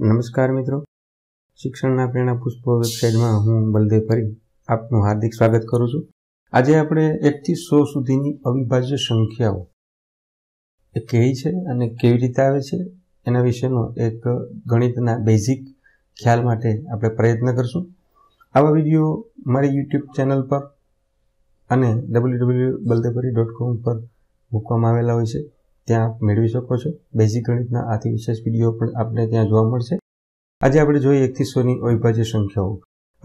નમસ્કાર મિત્રો શિક્ષણના પ્રેરણા પુષ્પો વેબસાઇટમાં હું બલદેવ ફરી આપનું હાર્દિક સ્વાગત કરું છું આજે આપણે એકથી સો સુધીની અવિભાજ્ય સંખ્યાઓ એ કેવી છે અને કેવી રીતે આવે છે એના વિશેનો એક ગણિતના બેઝિક ખ્યાલ માટે આપણે પ્રયત્ન કરશું આવા વિડીયો મારી યુટ્યુબ ચેનલ પર અને ડબલ્યુ ડબલ્યુ બલદેવપરી ડોટ કોમ પર મૂકવામાં આવેલા હોય છે ત્યાં મેળવી શકો છો બેઝિક ગણિતના આથી વિશેષ વિડીયો પણ આપને ત્યાં જોવા મળશે આજે આપણે જોઈએ એકથી સોની અવિભાજ્ય સંખ્યાઓ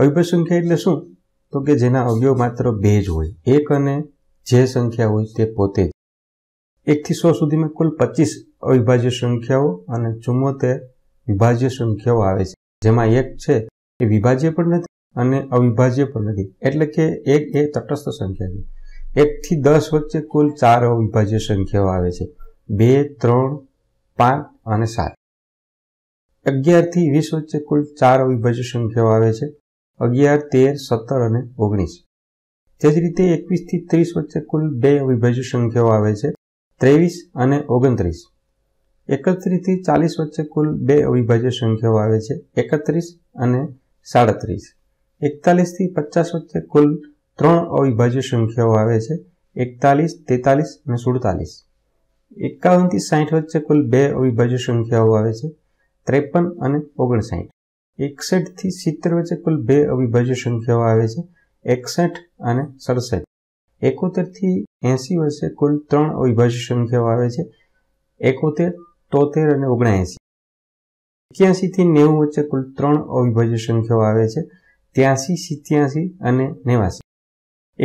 અવિભાજ્ય સંખ્યા એટલે શું તો કે જેના અવયવ માત્ર બે જ હોય એક અને જે સંખ્યા હોય તે પોતે જ એકથી સો સુધીમાં કુલ પચીસ અવિભાજ્ય સંખ્યાઓ અને ચુમ્મોતેર વિભાજ્ય સંખ્યાઓ આવે છે જેમાં એક છે એ વિભાજ્ય પણ નથી અને અવિભાજ્ય પણ નથી એટલે કે એક એ તટસ્થ સંખ્યા છે એકથી દસ વચ્ચે કુલ ચાર અવિભાજ્ય સંખ્યાઓ આવે છે બે ત્રણ પાંચ અને સાત અગિયારથી વીસ વચ્ચે કુલ ચાર અવિભાજ્ય સંખ્યાઓ આવે છે અગિયાર તેર સત્તર અને ઓગણીસ તે જ રીતે એકવીસથી ત્રીસ વચ્ચે કુલ બે અવિભાજ્ય સંખ્યાઓ આવે છે ત્રેવીસ અને ઓગણત્રીસ એકત્રીસથી ચાલીસ વચ્ચે કુલ બે અવિભાજ્ય સંખ્યાઓ આવે છે એકત્રીસ અને સાડત્રીસ એકતાલીસથી પચાસ વચ્ચે કુલ ત્રણ અવિભાજ્ય સંખ્યાઓ આવે છે એકતાલીસ તેતાલીસ અને સુડતાલીસ એકાવન થી સાઠ વચ્ચે કુલ બે અવિભાજ્ય સંખ્યાઓ આવે છે ત્રેપન અને ઓગણસાઠ એકસઠ થી સિત્તેર વચ્ચે કુલ બે અવિભાજ્ય સંખ્યાઓ આવે છે એકસઠ અને સડસઠ એકોતેરથી એંસી વચ્ચે કુલ ત્રણ અવિભાજ્ય સંખ્યાઓ આવે છે એકોતેર તોતેર અને ઓગણએંસી થી નેવું વચ્ચે કુલ ત્રણ અવિભાજ્ય સંખ્યાઓ આવે છે ત્યાંસી સિત્યાસી અને નેવાસી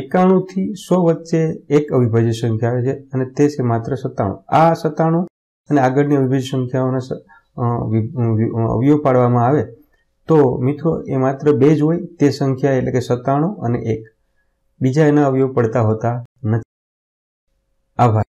એકાણુંથી સો વચ્ચે એક અવિભાજ્ય સંખ્યા આવે છે અને તે છે માત્ર સત્તાણું આ સત્તાણું અને આગળની અવિભાજ્ય સંખ્યાઓના અવયવ પાડવામાં આવે તો મિત્રો એ માત્ર બે જ હોય તે સંખ્યા એટલે કે સત્તાણું અને એક બીજા એના અવયવ પડતા હોતા નથી આભાર